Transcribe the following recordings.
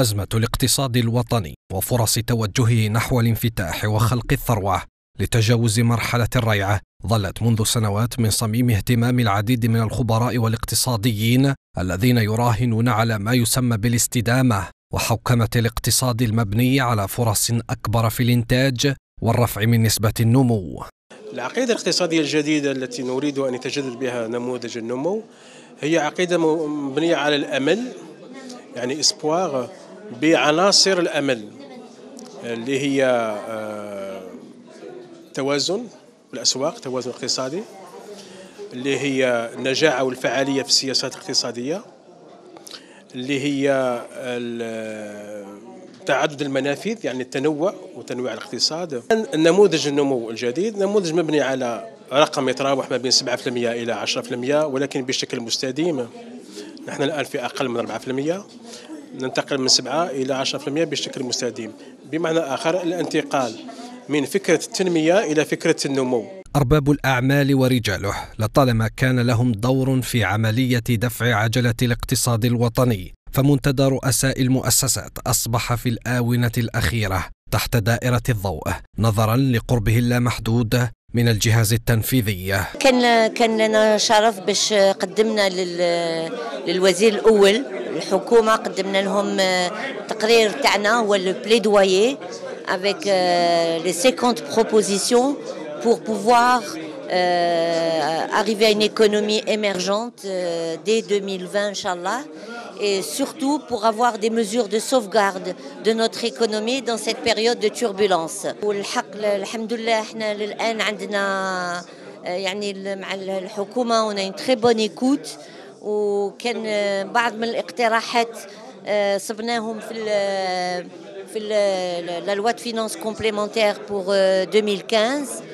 أزمة الاقتصاد الوطني وفرص توجهه نحو الانفتاح وخلق الثروة لتجاوز مرحلة الريعة ظلت منذ سنوات من صميم اهتمام العديد من الخبراء والاقتصاديين الذين يراهنون على ما يسمى بالاستدامة وحوكمة الاقتصاد المبني على فرص أكبر في الإنتاج والرفع من نسبة النمو. العقيدة الاقتصادية الجديدة التي نريد أن يتجدد بها نموذج النمو هي عقيدة مبنية على الأمل يعني إسبواغ بعناصر الامل اللي هي آه، توازن الاسواق توازن اقتصادي اللي هي النجاعه والفعاليه في السياسات الاقتصاديه اللي هي آه، آه، تعدد المنافذ يعني التنوع وتنويع الاقتصاد النموذج النمو الجديد نموذج مبني على رقم يتراوح ما بين 7% إلى 10% ولكن بشكل مستديم نحن الآن في أقل من 4% ننتقل من 7 إلى 10% بشكل مستديم بمعنى آخر الانتقال من فكرة التنمية إلى فكرة النمو أرباب الأعمال ورجاله لطالما كان لهم دور في عملية دفع عجلة الاقتصاد الوطني فمنتدى رؤساء المؤسسات أصبح في الآونة الأخيرة تحت دائرة الضوء نظرا لقربه اللامحدود من الجهاز التنفيذي كان كان لنا شرف باش قدمنا للوزير الأول Le قدمنا لهم التقرير تاعنا avec les 50 propositions pour pouvoir arriver à une économie émergente dès 2020, Inch'Allah, et surtout pour avoir des mesures de sauvegarde de notre économie dans cette période de turbulence. on a une très bonne écoute. وكان آه، بعض من الاقتراحات آه، صبناهم في آه، في لا لوا فينانس كومبليمونتير بور 2015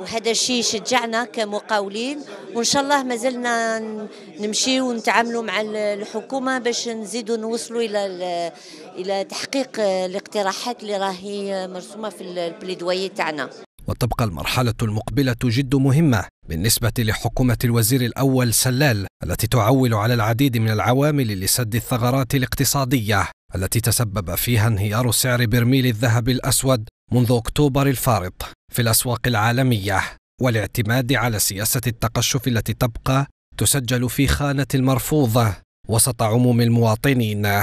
وهذا الشيء شجعنا كمقاولين وان شاء الله مازلنا نمشي ونتعاملوا مع الحكومه باش نزيدوا نوصلوا الى الى تحقيق الاقتراحات اللي راهي مرسومه في البليدوي تاعنا وتبقى المرحله المقبله جد مهمه بالنسبة لحكومة الوزير الأول سلال التي تعول على العديد من العوامل لسد الثغرات الاقتصادية التي تسبب فيها انهيار سعر برميل الذهب الأسود منذ أكتوبر الفارط في الأسواق العالمية والاعتماد على سياسة التقشف التي تبقى تسجل في خانة المرفوضة وسط عموم المواطنين